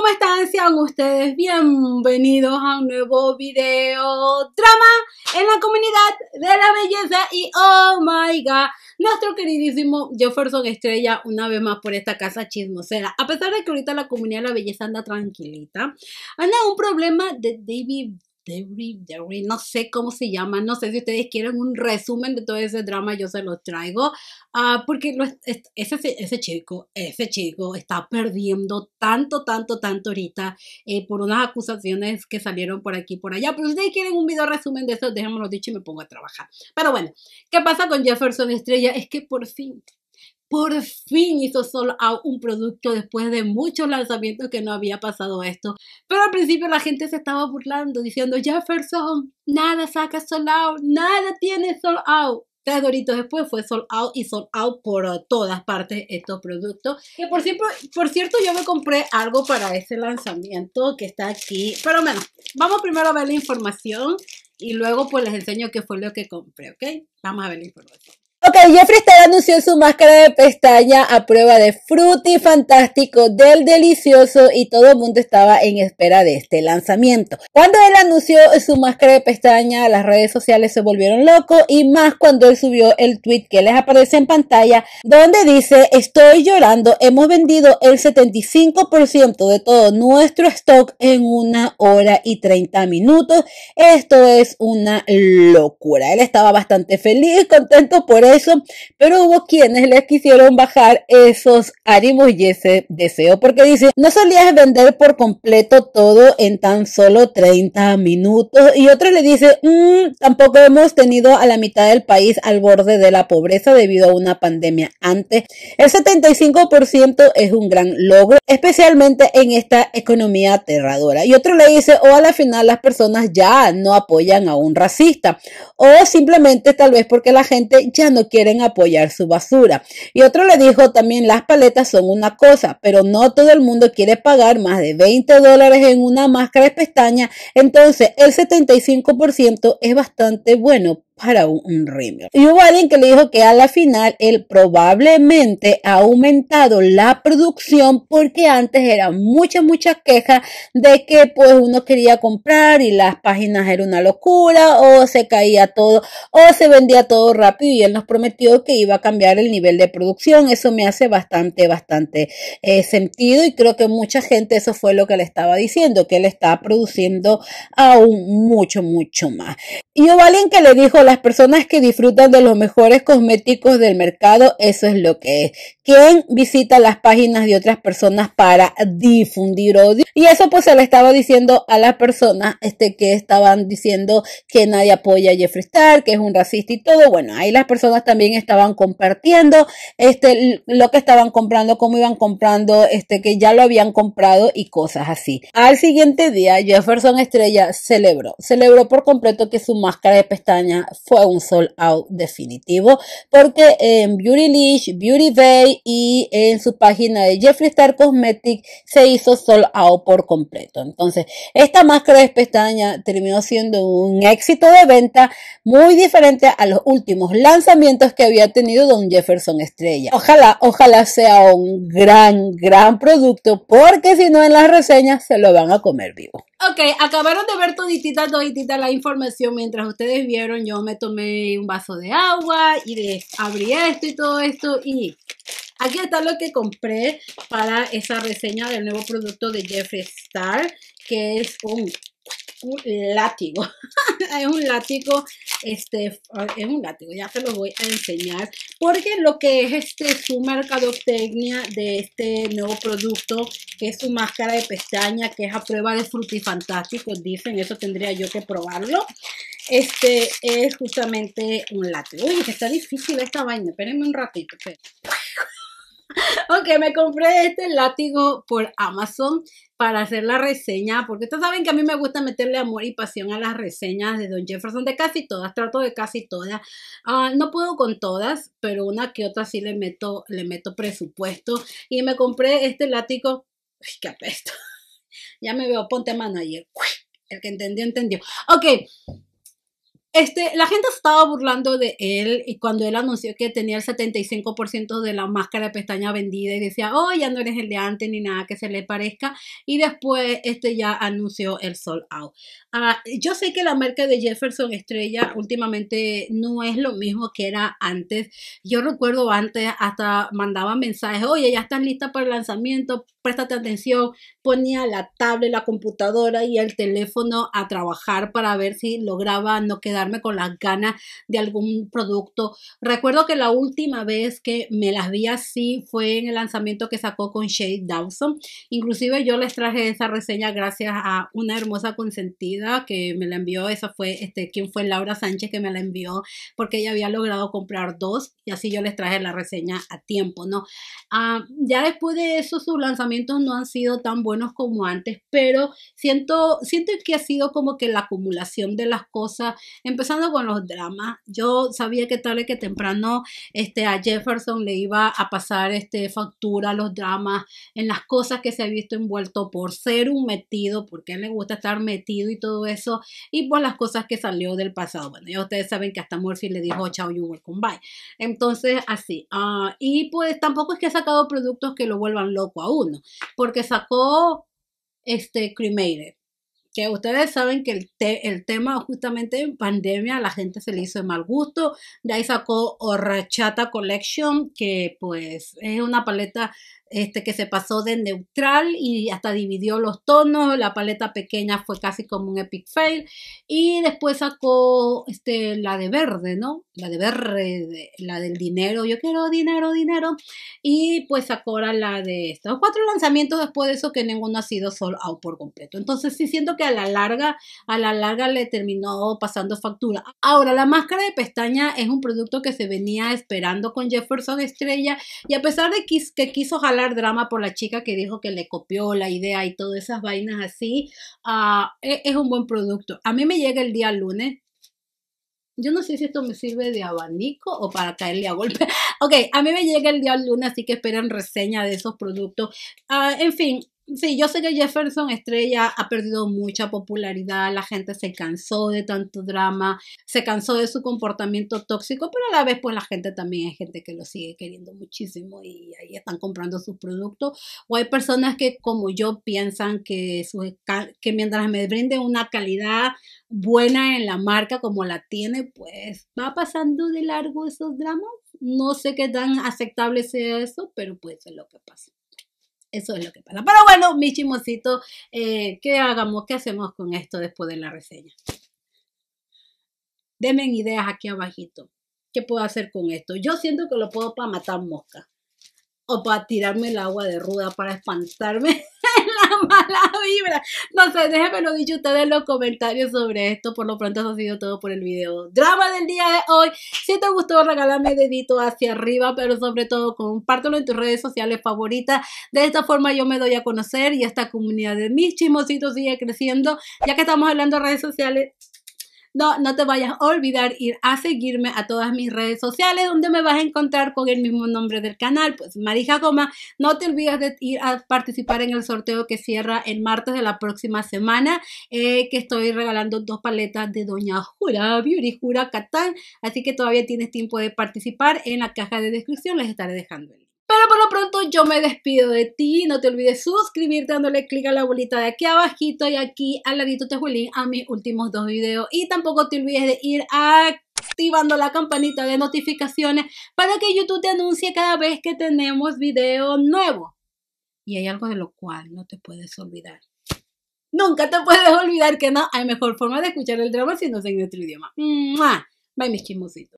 ¿cómo están? Sean ustedes bienvenidos a un nuevo video trama en la comunidad de la belleza y oh my god, nuestro queridísimo Jefferson Estrella una vez más por esta casa chismosera. A pesar de que ahorita la comunidad de la belleza anda tranquilita, anda un problema de David Debbie, Debbie, no sé cómo se llama, no sé si ustedes quieren un resumen de todo ese drama, yo se los traigo, ah, porque ese, chico, ese chico está perdiendo tanto, tanto, tanto ahorita eh, por unas acusaciones que salieron por aquí, por allá, pero si ustedes quieren un video resumen de eso, déjenmelo dicho y me pongo a trabajar. Pero bueno, ¿qué pasa con Jefferson Estrella? Es que por fin por fin hizo solo out un producto después de muchos lanzamientos que no había pasado esto. Pero al principio la gente se estaba burlando diciendo, Jefferson, nada saca solo out, nada tiene solo out. Tres doritos después fue sold out y sold out por todas partes estos productos. Que por, por cierto, yo me compré algo para ese lanzamiento que está aquí. Pero bueno, vamos primero a ver la información y luego pues les enseño qué fue lo que compré, ¿ok? Vamos a ver la información. Ok, Jeffrey Star anunció su máscara de pestaña a prueba de Fruity Fantástico del Delicioso y todo el mundo estaba en espera de este lanzamiento. Cuando él anunció su máscara de pestaña, las redes sociales se volvieron locos y más cuando él subió el tweet que les aparece en pantalla donde dice, estoy llorando, hemos vendido el 75% de todo nuestro stock en una hora y 30 minutos. Esto es una locura. Él estaba bastante feliz, y contento por eso pero hubo quienes les quisieron bajar esos ánimos y ese deseo, porque dice, no solías vender por completo todo en tan solo 30 minutos. Y otro le dice, mm, tampoco hemos tenido a la mitad del país al borde de la pobreza debido a una pandemia antes. El 75% es un gran logro, especialmente en esta economía aterradora. Y otro le dice, o al final las personas ya no apoyan a un racista, o simplemente tal vez porque la gente ya no quieren apoyar su basura. Y otro le dijo también las paletas son una cosa, pero no todo el mundo quiere pagar más de 20 dólares en una máscara de pestaña. Entonces el 75% es bastante bueno para un remio. Y hubo alguien que le dijo que a la final él probablemente ha aumentado la producción porque antes era muchas, muchas quejas de que pues uno quería comprar y las páginas eran una locura o se caía todo o se vendía todo rápido y él nos prometió que iba a cambiar el nivel de producción. Eso me hace bastante, bastante eh, sentido y creo que mucha gente eso fue lo que le estaba diciendo, que él está produciendo aún mucho, mucho más. Y hubo alguien que le dijo las personas que disfrutan de los mejores cosméticos del mercado, eso es lo que es quien visita las páginas de otras personas para difundir odio. Y eso pues se le estaba diciendo a las personas este, que estaban diciendo que nadie apoya a Jeffree Star, que es un racista y todo. Bueno, ahí las personas también estaban compartiendo este, lo que estaban comprando, cómo iban comprando, este, que ya lo habían comprado y cosas así. Al siguiente día, Jefferson Estrella celebró, celebró por completo que su máscara de pestaña fue un sold out definitivo, porque en eh, Beauty Leash, Beauty Bay y en su página de Jeffree Star Cosmetics se hizo sold out por completo. Entonces, esta máscara de pestaña terminó siendo un éxito de venta muy diferente a los últimos lanzamientos que había tenido Don Jefferson Estrella. Ojalá, ojalá sea un gran, gran producto porque si no en las reseñas se lo van a comer vivo. Ok, acabaron de ver toditita, toditita la información. Mientras ustedes vieron, yo me tomé un vaso de agua y les abrí esto y todo esto y Aquí está lo que compré para esa reseña del nuevo producto de Jeffree Star, que es un, látigo. es un látigo, este, es un látigo, ya se lo voy a enseñar. Porque lo que es este, su mercadotecnia de este nuevo producto, que es su máscara de pestaña, que es a prueba de frutifantástico, dicen, eso tendría yo que probarlo. Este es justamente un látigo. Uy, está difícil esta vaina, espérenme un ratito. Espérenme. ok, me compré este látigo por Amazon para hacer la reseña, porque ustedes saben que a mí me gusta meterle amor y pasión a las reseñas de Don Jefferson, de casi todas, trato de casi todas. Ah, no puedo con todas, pero una que otra sí le meto, le meto presupuesto. Y me compré este látigo, qué apesto. ya me veo, ponte mano ayer. El que entendió, entendió. Ok, este, la gente estaba burlando de él y cuando él anunció que tenía el 75% de la máscara de pestaña vendida y decía, oh, ya no eres el de antes ni nada que se le parezca. Y después este ya anunció el sol out. Ah, yo sé que la marca de Jefferson Estrella últimamente no es lo mismo que era antes. Yo recuerdo antes hasta mandaba mensajes, oye, ya estás lista para el lanzamiento, préstate atención. Ponía la tablet, la computadora y el teléfono a trabajar para ver si lograba no quedar con las ganas de algún producto. Recuerdo que la última vez que me las vi así fue en el lanzamiento que sacó con Shade Dawson. Inclusive yo les traje esa reseña gracias a una hermosa consentida que me la envió. Esa fue, este, quien fue Laura Sánchez que me la envió porque ella había logrado comprar dos y así yo les traje la reseña a tiempo, ¿no? Ah, ya después de eso sus lanzamientos no han sido tan buenos como antes, pero siento, siento que ha sido como que la acumulación de las cosas Empezando con los dramas, yo sabía que tarde que temprano este, a Jefferson le iba a pasar este, factura los dramas, en las cosas que se ha visto envuelto por ser un metido, porque a él le gusta estar metido y todo eso, y por las cosas que salió del pasado. Bueno, ya ustedes saben que hasta Murphy le dijo, chao, you welcome, bye. Entonces, así. Ah, y pues tampoco es que ha sacado productos que lo vuelvan loco a uno, porque sacó este Cremated, ustedes saben que el, tema justamente en pandemia la gente se le hizo de mal gusto, de ahí sacó Horrachata Collection, que pues es una paleta este, que se pasó de neutral y hasta dividió los tonos, la paleta pequeña fue casi como un epic fail y después sacó este, la de verde, ¿no? La de verde, la del dinero, yo quiero dinero, dinero y pues sacó ahora la de estos cuatro lanzamientos después de eso que ninguno ha sido solo out por completo. Entonces sí siento que a la larga, a la larga le terminó pasando factura. Ahora, la máscara de pestaña es un producto que se venía esperando con Jefferson Estrella y a pesar de que, que quiso jalar drama por la chica que dijo que le copió la idea y todas esas vainas así. Ah, e, es, un buen producto. A mí me llega el día lunes, yo no sé si esto me sirve de abanico o para caerle a golpe. Ok, a mí me llega el día lunes, así que esperen reseña de esos productos. Ah, en fin, Sí, yo sé que Jefferson Estrella ha perdido mucha popularidad, la gente se cansó de tanto drama, se cansó de su comportamiento tóxico, pero a la vez pues la gente también es gente que lo sigue queriendo muchísimo y ahí están comprando sus productos. O hay personas que como yo piensan que, su, que mientras me brinde una calidad buena en la marca como la tiene, pues va pasando de largo esos dramas. No sé qué tan aceptable sea eso, pero pues es lo que pasa. Eso es lo que pasa. Pero bueno, mi chimositos, eh, ¿qué hagamos? ¿Qué hacemos con esto después de la reseña? Denme ideas aquí abajito. ¿Qué puedo hacer con esto? Yo siento que lo puedo para matar mosca o para tirarme el agua de ruda, para espantarme. mala vibra. No sé, lo dicho ustedes en los comentarios sobre esto. Por lo pronto, eso ha sido todo por el video. Drama del día de hoy. Si te gustó, regálame dedito hacia arriba, pero sobre todo, compártelo en tus redes sociales favoritas. De esta forma, yo me doy a conocer y esta comunidad de mis chismositos sigue creciendo. Ya que estamos hablando de redes sociales, no, no te vayas a olvidar ir a seguirme a todas mis redes sociales donde me vas a encontrar con el mismo nombre del canal, pues Marija Goma. No te olvides de ir a participar en el sorteo que cierra el martes de la próxima semana, eh, que estoy regalando dos paletas de Doña Jura, Beauty Jura Catán. Así que todavía tienes tiempo de participar. En la caja de descripción les estaré dejando el pero por lo pronto yo me despido de ti. No te olvides suscribirte dándole clic a la bolita de aquí abajito y aquí al ladito te voy a mis últimos dos videos. Y tampoco te olvides de ir activando la campanita de notificaciones para que YouTube te anuncie cada vez que tenemos video nuevo. Y hay algo de lo cual no te puedes olvidar. Nunca te puedes olvidar que no hay mejor forma de escuchar el drama si no es en otro idioma. Bye mis chismositos.